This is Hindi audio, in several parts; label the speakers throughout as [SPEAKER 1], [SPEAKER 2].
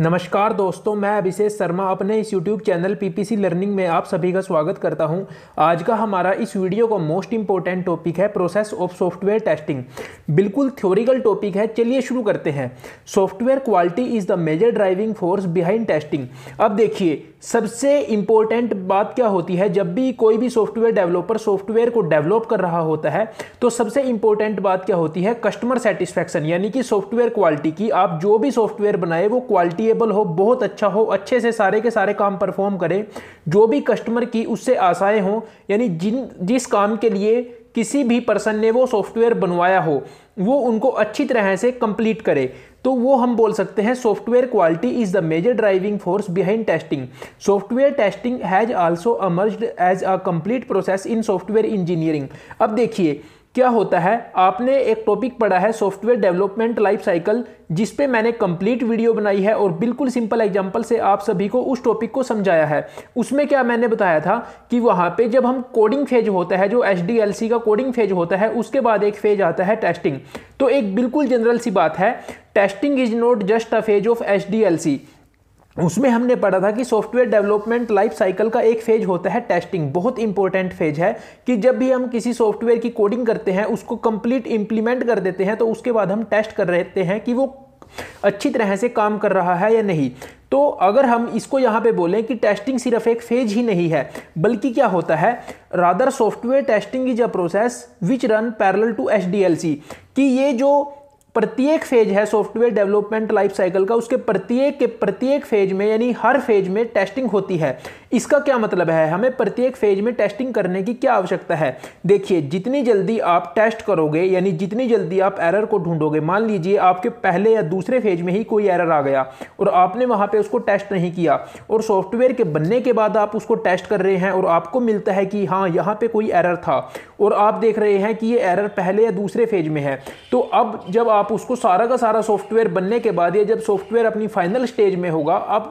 [SPEAKER 1] नमस्कार दोस्तों मैं अभिषेक शर्मा अपने इस YouTube चैनल PPC लर्निंग में आप सभी का स्वागत करता हूं। आज का हमारा इस वीडियो का मोस्ट इंपॉर्टेंट टॉपिक है प्रोसेस ऑफ सॉफ्टवेयर टेस्टिंग बिल्कुल थ्योरिकल टॉपिक है चलिए शुरू करते हैं software quality is the major driving force behind testing अब देखिए सबसे इम्पोर्टेंट बात क्या होती है जब भी कोई भी सॉफ्टवेयर डेवलपर सॉफ्टवेयर को डेवलप कर रहा होता है तो सबसे इम्पोर्टेंट बात क्या होती है कस्टमर सेटिस्फैक्शन यानी कि सॉफ्टवेयर क्वालिटी की आप जो भी सॉफ्टवेयर बनाए वो क्वालिटी रिलायबल हो बहुत अच्छा हो अच्छे से सारे के सारे काम परफॉर्म करे जो भी कस्टमर की उससे आशाएँ हों यानी जिन जिस काम के लिए किसी भी पर्सन ने वो सॉफ्टवेयर बनवाया हो वो उनको अच्छी तरह से कंप्लीट करे तो वो हम बोल सकते हैं software quality is the major driving force behind testing software testing has also emerged as a complete process in software engineering अब देखिए क्या होता है आपने एक टॉपिक पढ़ा है सॉफ्टवेयर डेवलपमेंट लाइफ साइकिल जिस पे मैंने कंप्लीट वीडियो बनाई है और बिल्कुल सिंपल एग्जांपल से आप सभी को उस टॉपिक को समझाया है उसमें क्या मैंने बताया था कि वहाँ पे जब हम कोडिंग फेज होता है जो एच का कोडिंग फेज होता है उसके बाद एक फेज आता है टेस्टिंग तो एक बिल्कुल जनरल सी बात है testing is not just a phase of H उसमें हमने पढ़ा था कि सॉफ्टवेयर डेवलपमेंट लाइफ साइकिल का एक फेज होता है टेस्टिंग बहुत इंपॉर्टेंट फेज है कि जब भी हम किसी सॉफ्टवेयर की कोडिंग करते हैं उसको कंप्लीट इंप्लीमेंट कर देते हैं तो उसके बाद हम टेस्ट कर रहते हैं कि वो अच्छी तरह से काम कर रहा है या नहीं तो अगर हम इसको यहाँ पे बोलें कि टेस्टिंग सिर्फ एक फेज ही नहीं है बल्कि क्या होता है rather software testing is a process which run parallel to H कि ये जो प्रत्येक फेज है सॉफ्टवेयर डेवलपमेंट लाइफ साइकिल का उसके प्रत्येक के प्रत्येक फेज में यानी हर फेज में टेस्टिंग होती है इसका क्या मतलब है हमें प्रत्येक फेज में टेस्टिंग करने की क्या आवश्यकता है देखिए जितनी जल्दी आप टेस्ट करोगे यानी जितनी जल्दी आप एरर को ढूंढोगे मान लीजिए आपके पहले या दूसरे फेज में ही कोई एरर आ गया और आपने वहाँ पर उसको टेस्ट नहीं किया और सॉफ्टवेयर के बनने के बाद आप उसको टेस्ट कर रहे हैं और आपको मिलता है कि हाँ यहाँ पर कोई एरर था और आप देख रहे हैं कि ये एरर पहले या दूसरे फेज में है तो अब जब आप आप उसको सारा का सारा सॉफ्टवेयर बनने के बाद या जब सॉफ्टवेयर अपनी फाइनल स्टेज में होगा आप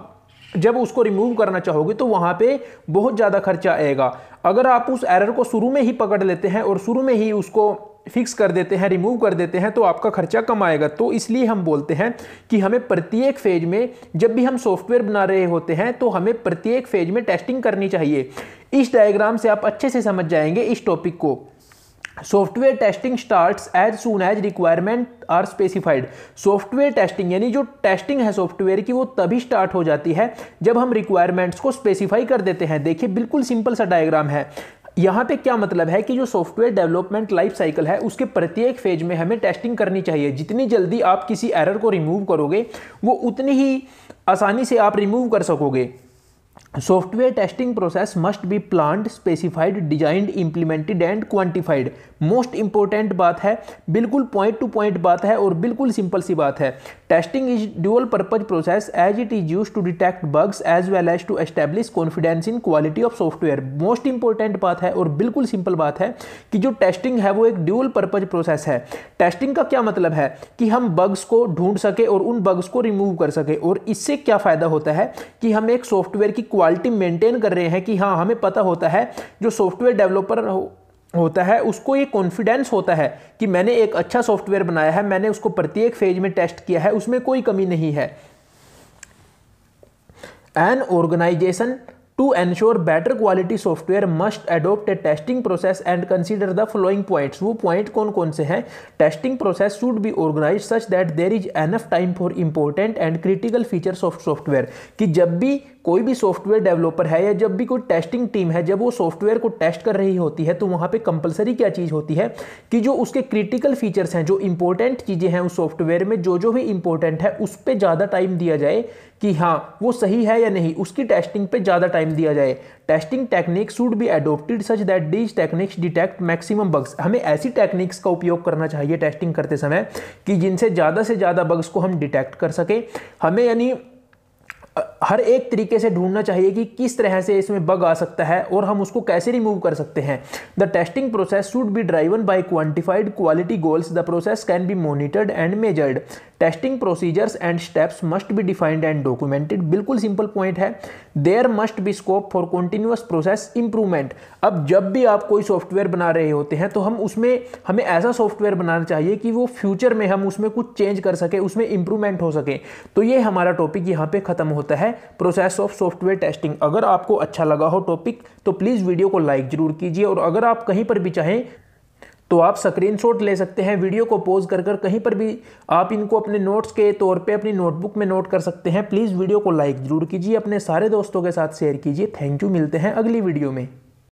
[SPEAKER 1] जब उसको रिमूव करना चाहोगे तो वहाँ पे बहुत ज़्यादा खर्चा आएगा अगर आप उस एरर को शुरू में ही पकड़ लेते हैं और शुरू में ही उसको फिक्स कर देते हैं रिमूव कर देते हैं तो आपका खर्चा कम आएगा तो इसलिए हम बोलते हैं कि हमें प्रत्येक फेज में जब भी हम सॉफ्टवेयर बना रहे होते हैं तो हमें प्रत्येक फेज में टेस्टिंग करनी चाहिए इस डायग्राम से आप अच्छे से समझ जाएंगे इस टॉपिक को software testing starts as soon as requirement are specified software testing यानी जो टेस्टिंग है सॉफ्टवेयर की वो तभी स्टार्ट हो जाती है जब हम रिक्वायरमेंट्स को स्पेसिफाई कर देते हैं देखिए बिल्कुल सिंपल सा डायग्राम है यहाँ पे क्या मतलब है कि जो सॉफ्टवेयर डेवलपमेंट लाइफ साइकिल है उसके प्रत्येक फेज में हमें टेस्टिंग करनी चाहिए जितनी जल्दी आप किसी एरर को रिमूव करोगे वो उतनी ही आसानी से आप रिमूव कर सकोगे software testing process must be plan specified designed implemented and quantified most important बात है बिल्कुल पॉइंट टू पॉइंट बात है और बिल्कुल सिंपल सी बात है testing is dual purpose process as it is use to detect bugs as well as to establish confidence in quality of software most important बात है और बिल्कुल सिंपल बात है कि जो टेस्टिंग है वो एक ड्यूअल पर्पज प्रोसेस है टेस्टिंग का क्या मतलब है कि हम बग्स को ढूंढ सके और उन बग्स को रिमूव कर सके और इससे क्या फ़ायदा होता है कि हम एक सॉफ्टवेयर की क्वालिटी मेंटेन कर रहे हैं कि हाँ हमें पता होता है जो सॉफ्टवेयर डेवलपर हो, होता है उसको ये कॉन्फिडेंस होता है कि मैंने एक अच्छा सॉफ्टवेयर बनाया है मैंने उसको प्रत्येक फेज में टेस्ट किया है उसमें कोई कमी नहीं है an organization To ensure better quality software must adopt a testing process and consider the following points. वो point कौन कौन से हैं Testing process should be organized such that there is enough time for important and critical features of software. कि जब भी कोई भी सॉफ्टवेयर डेवलपर है या जब भी कोई टेस्टिंग टीम है जब वो सॉफ्टवेयर को टेस्ट कर रही होती है तो वहाँ पे कंपलसरी क्या चीज़ होती है कि जो उसके क्रिटिकल फीचर्स हैं जो इंपॉर्टेंट चीज़ें हैं उस सॉफ्टवेयर में जो जो भी इंपॉर्टेंट है उस पर ज़्यादा टाइम दिया जाए कि हाँ वो सही है या नहीं उसकी टेस्टिंग पर ज़्यादा टाइम टाइम दिया जाए testing technique should be adopted such that these techniques detect maximum bugs हमें ऐसी टेक्निक्स का उपयोग करना चाहिए टेस्टिंग करते समय कि जिनसे ज़्यादा से ज़्यादा बग्स को हम डिटेक्ट कर सकें हमें यानी हर एक तरीके से ढूंढना चाहिए कि किस तरह से इसमें बग आ सकता है और हम उसको कैसे रिमूव कर सकते हैं the testing process should be driven by quantified quality goals the process can be monitored and measured testing procedures and steps must be defined and documented बिल्कुल सिंपल पॉइंट है there must be scope for continuous process improvement अब जब भी आप कोई सॉफ्टवेयर बना रहे होते हैं तो हम उसमें हमें ऐसा सॉफ्टवेयर बनाना चाहिए कि वो फ्यूचर में हम उसमें कुछ चेंज कर सकें उसमें इंप्रूवमेंट हो सके तो ये हमारा टॉपिक यहाँ पे ख़त्म होता है प्रोसेस ऑफ सॉफ्टवेयर टेस्टिंग अगर आपको अच्छा लगा हो टॉपिक तो प्लीज़ वीडियो को लाइक ज़रूर कीजिए और अगर आप कहीं पर भी चाहें तो आप स्क्रीनशॉट ले सकते हैं वीडियो को पॉज कर कर कहीं पर भी आप इनको अपने नोट्स के तौर पे अपनी नोटबुक में नोट कर सकते हैं प्लीज़ वीडियो को लाइक ज़रूर कीजिए अपने सारे दोस्तों के साथ शेयर कीजिए थैंक यू मिलते हैं अगली वीडियो में